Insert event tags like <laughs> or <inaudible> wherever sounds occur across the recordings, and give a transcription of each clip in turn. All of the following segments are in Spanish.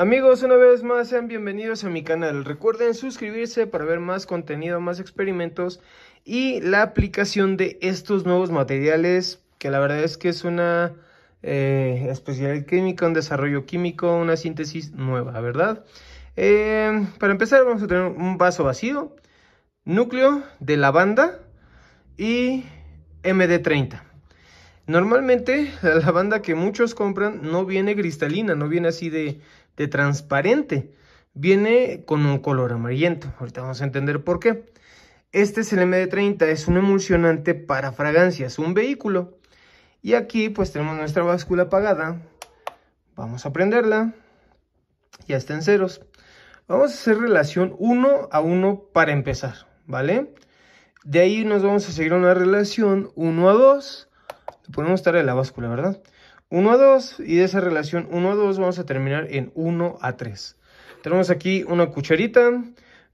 Amigos, una vez más sean bienvenidos a mi canal. Recuerden suscribirse para ver más contenido, más experimentos y la aplicación de estos nuevos materiales, que la verdad es que es una eh, especialidad química, un desarrollo químico, una síntesis nueva, ¿verdad? Eh, para empezar vamos a tener un vaso vacío, núcleo de lavanda y MD30. Normalmente <laughs> la lavanda que muchos compran no viene cristalina, no viene así de, de transparente. Viene con un color amarillento. Ahorita vamos a entender por qué. Este es el MD30, es un emulsionante para fragancias, un vehículo. Y aquí pues tenemos nuestra báscula apagada. Vamos a prenderla. Ya está en ceros. Vamos a hacer relación 1 a 1 para empezar, ¿vale? De ahí nos vamos a seguir una relación 1 a 2 podemos estar en la báscula, ¿verdad? 1 a 2 y de esa relación 1 a 2 vamos a terminar en 1 a 3. Tenemos aquí una cucharita.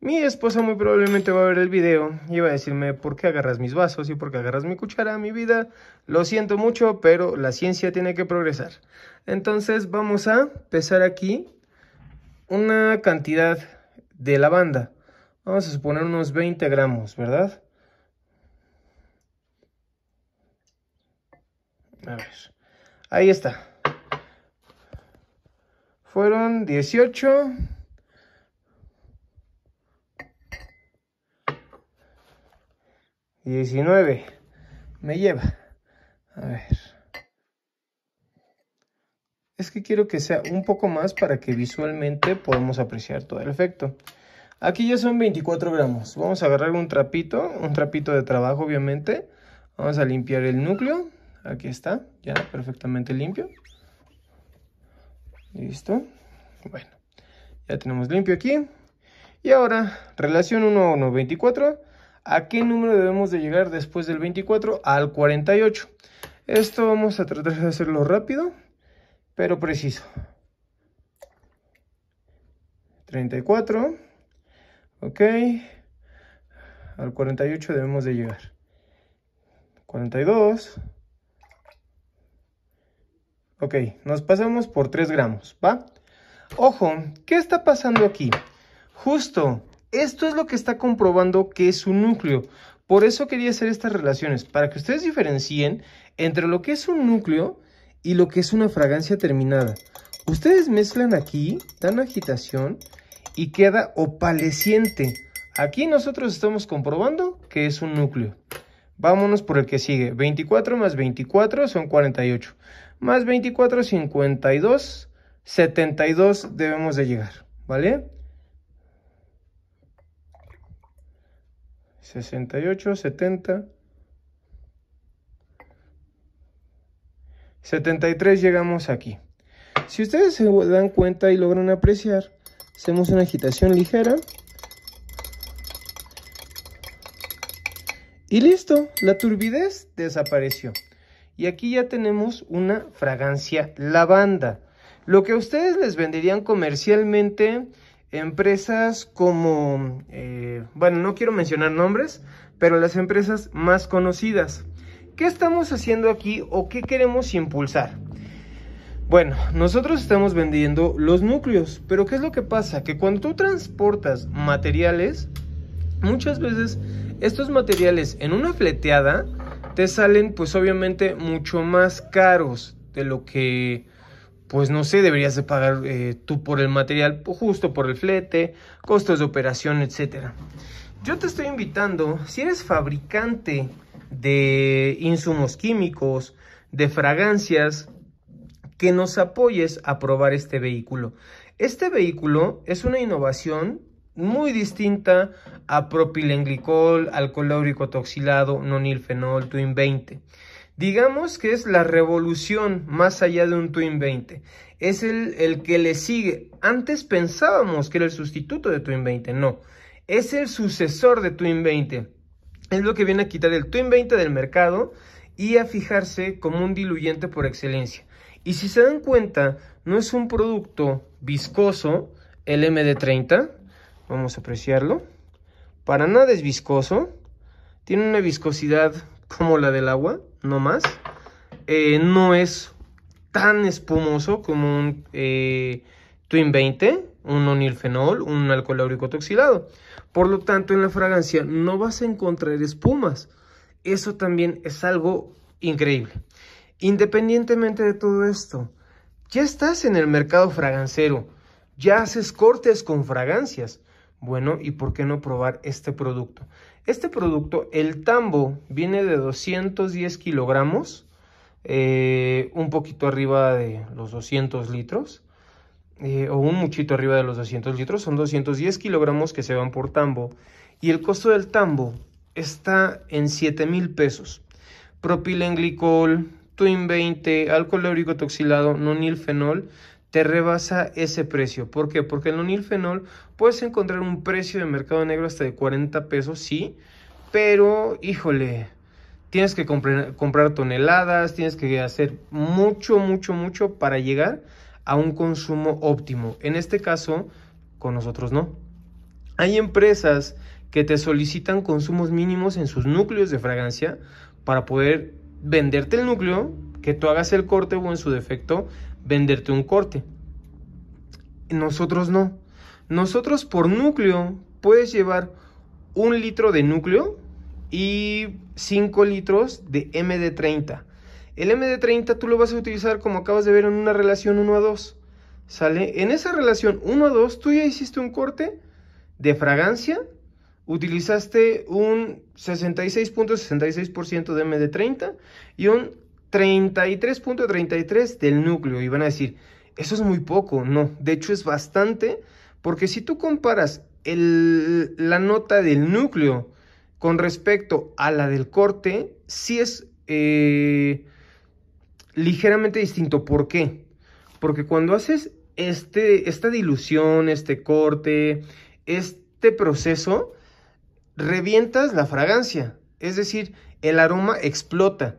Mi esposa muy probablemente va a ver el video y va a decirme por qué agarras mis vasos y por qué agarras mi cuchara, mi vida. Lo siento mucho, pero la ciencia tiene que progresar. Entonces vamos a pesar aquí una cantidad de lavanda. Vamos a suponer unos 20 gramos, ¿verdad? A ver. Ahí está. Fueron 18. 19, Me lleva. A ver. Es que quiero que sea un poco más para que visualmente podamos apreciar todo el efecto. Aquí ya son 24 gramos. Vamos a agarrar un trapito, un trapito de trabajo obviamente. Vamos a limpiar el núcleo. Aquí está, ya perfectamente limpio. Listo. Bueno, ya tenemos limpio aquí. Y ahora, relación 1 a 1, 24. ¿A qué número debemos de llegar después del 24? Al 48. Esto vamos a tratar de hacerlo rápido, pero preciso. 34. Ok. Al 48 debemos de llegar. 42. Ok, nos pasamos por 3 gramos, ¿va? Ojo, ¿qué está pasando aquí? Justo, esto es lo que está comprobando que es un núcleo. Por eso quería hacer estas relaciones, para que ustedes diferencien entre lo que es un núcleo y lo que es una fragancia terminada. Ustedes mezclan aquí, dan agitación y queda opalesciente. Aquí nosotros estamos comprobando que es un núcleo. Vámonos por el que sigue. 24 más 24 son 48 más 24, 52, 72 debemos de llegar, ¿vale? 68, 70. 73 llegamos aquí. Si ustedes se dan cuenta y logran apreciar, hacemos una agitación ligera. Y listo, la turbidez desapareció. Y aquí ya tenemos una fragancia lavanda. Lo que a ustedes les venderían comercialmente empresas como, eh, bueno, no quiero mencionar nombres, pero las empresas más conocidas. ¿Qué estamos haciendo aquí o qué queremos impulsar? Bueno, nosotros estamos vendiendo los núcleos, pero ¿qué es lo que pasa? Que cuando tú transportas materiales, muchas veces estos materiales en una fleteada te salen pues obviamente mucho más caros de lo que pues no sé, deberías de pagar eh, tú por el material, justo por el flete, costos de operación, etcétera Yo te estoy invitando, si eres fabricante de insumos químicos, de fragancias, que nos apoyes a probar este vehículo. Este vehículo es una innovación muy distinta a propilenglicol, alcohol toxilado, nonilfenol, twin 20. Digamos que es la revolución más allá de un Twin 20. Es el, el, que le sigue. Antes pensábamos que era el sustituto de Twin 20. No, es el sucesor de Twin 20. Es lo que viene a quitar el Twin 20 del mercado y a fijarse como un diluyente por excelencia. Y si se dan cuenta, no es un producto viscoso el MD30, Vamos a apreciarlo. Para nada es viscoso. Tiene una viscosidad como la del agua, no más. Eh, no es tan espumoso como un eh, Twin 20, un onilfenol, un alcohol áurico toxilado, Por lo tanto, en la fragancia no vas a encontrar espumas. Eso también es algo increíble. Independientemente de todo esto, ya estás en el mercado fragancero, ya haces cortes con fragancias. Bueno, ¿y por qué no probar este producto? Este producto, el tambo, viene de 210 kilogramos, eh, un poquito arriba de los 200 litros, eh, o un muchito arriba de los 200 litros, son 210 kilogramos que se van por tambo, y el costo del tambo está en 7 mil pesos. Propilenglicol, Twin 20, alcohol Toxilado, nonilfenol, te rebasa ese precio. ¿Por qué? Porque el unilfenol puedes encontrar un precio de mercado negro hasta de 40 pesos, sí, pero híjole, tienes que comprar toneladas, tienes que hacer mucho, mucho, mucho para llegar a un consumo óptimo. En este caso, con nosotros no. Hay empresas que te solicitan consumos mínimos en sus núcleos de fragancia para poder venderte el núcleo, que tú hagas el corte o en su defecto venderte un corte. Nosotros no. Nosotros por núcleo puedes llevar un litro de núcleo y 5 litros de MD30. El MD30 tú lo vas a utilizar como acabas de ver en una relación 1 a 2. ¿Sale? En esa relación 1 a 2 tú ya hiciste un corte de fragancia. Utilizaste un 66.66% .66 de MD30 y un 33.33 del núcleo. Y van a decir, eso es muy poco. No, de hecho es bastante, porque si tú comparas la nota del núcleo con respecto a la del corte, sí es eh, ligeramente distinto. ¿Por qué? Porque cuando haces este, esta dilución, este corte, este proceso, revientas la fragancia. Es decir, el aroma explota.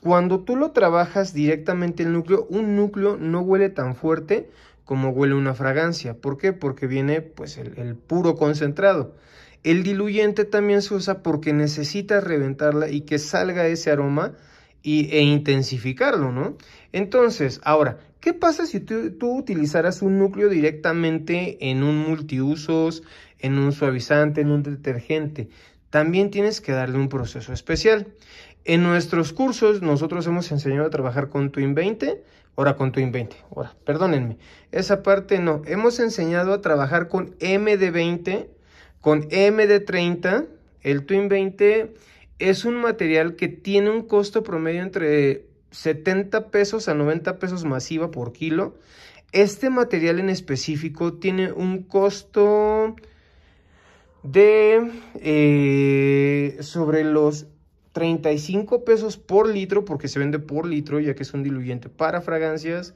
Cuando tú lo trabajas directamente el núcleo, un núcleo no huele tan fuerte como huele una fragancia. ¿Por qué? Porque viene pues el, puro concentrado. El diluyente también se usa porque necesitas reventarla y que salga ese aroma y, e intensificarlo, ¿no? Entonces, ahora, ¿qué pasa si tú, tú utilizaras un núcleo directamente en un multiusos, en un suavizante, en un detergente? también tienes que darle un proceso especial. En nuestros cursos nosotros hemos enseñado a trabajar con Twin 20, ahora con Twin 20, ahora, perdónenme, esa parte no, hemos enseñado a trabajar con MD20, con MD30, el Twin 20 es un material que tiene un costo promedio entre 70 pesos a 90 pesos masiva por kilo. Este material en específico tiene un costo de eh, sobre los 35 pesos por litro, porque se vende por litro, ya que es un diluyente para fragancias.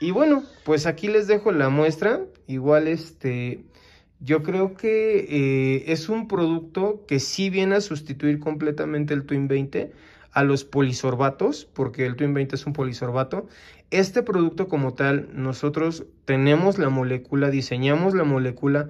Y bueno, pues aquí les dejo la muestra. Igual este, yo creo que eh, es un producto que sí viene a sustituir completamente el Twin 20 a los polisorbatos, porque el Twin 20 es un polisorbato. Este producto como tal, nosotros tenemos la molécula, diseñamos la molécula,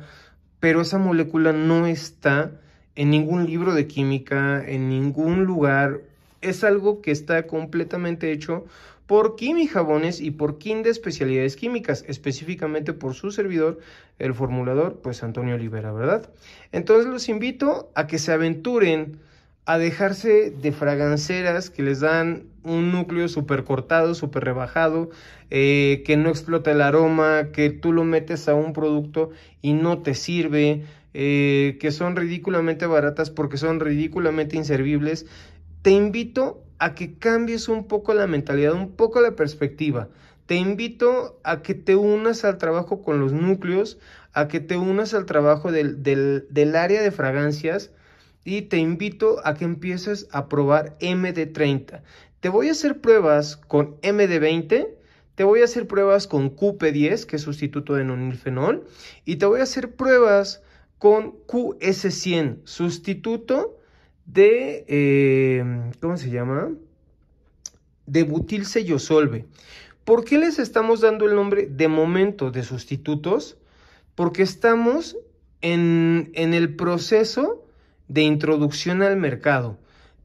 pero esa molécula no está en ningún libro de química, en ningún lugar. Es algo que está completamente hecho por Kimi Jabones y por Kim de Especialidades Químicas, específicamente por su servidor, el formulador, pues Antonio Olivera, ¿verdad? Entonces los invito a que se aventuren a dejarse de fraganceras que les dan un núcleo súper cortado, súper rebajado, eh, que no explota el aroma, que tú lo metes a un producto y no te sirve, eh, que son ridículamente baratas porque son ridículamente inservibles. Te invito a que cambies un poco la mentalidad, un poco la perspectiva. Te invito a que te unas al trabajo con los núcleos, a que te unas al trabajo del área de fragancias, y te invito a que empieces a probar MD30. Te voy a hacer pruebas con MD20, te voy a hacer pruebas con QP10, que es sustituto de nonilfenol, y te voy a hacer pruebas con QS100, sustituto de, eh, ¿cómo se llama? De yosolve. ¿Por qué les estamos dando el nombre de momento de sustitutos? Porque estamos en, en el proceso de introducción al mercado,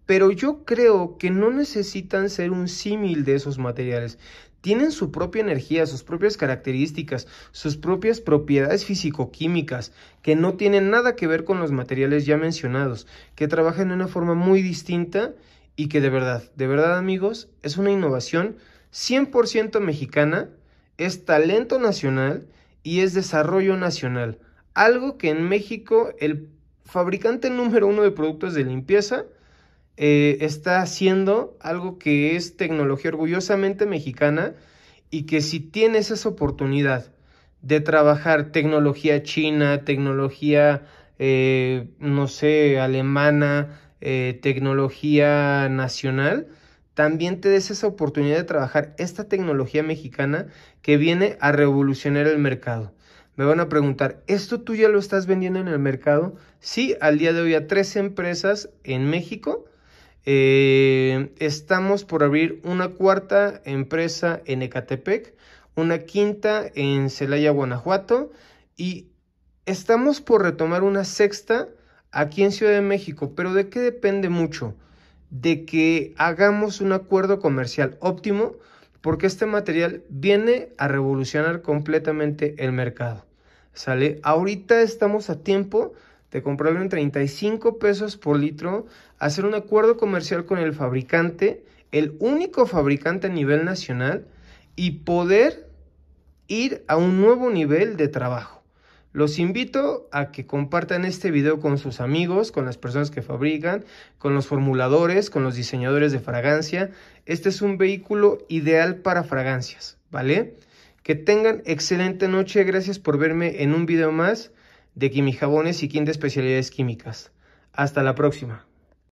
pero yo creo que no necesitan ser un símil de esos materiales. Tienen su propia energía, sus propias características, sus propias propiedades físico-químicas, que no tienen nada que ver con los materiales ya mencionados, que trabajan de una forma muy distinta y que de verdad, de verdad amigos, es una innovación 100% mexicana, es talento nacional y es desarrollo nacional. Algo que en México el fabricante número uno de productos de limpieza, eh, está haciendo algo que es tecnología orgullosamente mexicana y que si tienes esa oportunidad de trabajar tecnología china, tecnología, eh, no sé, alemana, eh, tecnología nacional, también te des esa oportunidad de trabajar esta tecnología mexicana que viene a revolucionar el mercado. Me van a preguntar, ¿esto tú ya lo estás vendiendo en el mercado? Sí, al día de hoy a tres empresas en México. Eh, estamos por abrir una cuarta empresa en Ecatepec, una quinta en Celaya, Guanajuato y estamos por retomar una sexta aquí en Ciudad de México. Pero ¿de qué depende mucho? De que hagamos un acuerdo comercial óptimo porque este material viene a revolucionar completamente el mercado. ¿Sale? Ahorita estamos a tiempo de comprarlo en 35 pesos por litro, hacer un acuerdo comercial con el fabricante, el único fabricante a nivel nacional, y poder ir a un nuevo nivel de trabajo. Los invito a que compartan este video con sus amigos, con las personas que fabrican, con los formuladores, con los diseñadores de fragancia. Este es un vehículo ideal para fragancias, ¿vale? Que tengan excelente noche. Gracias por verme en un video más de Jabones y Quinta de Especialidades Químicas. Hasta la próxima.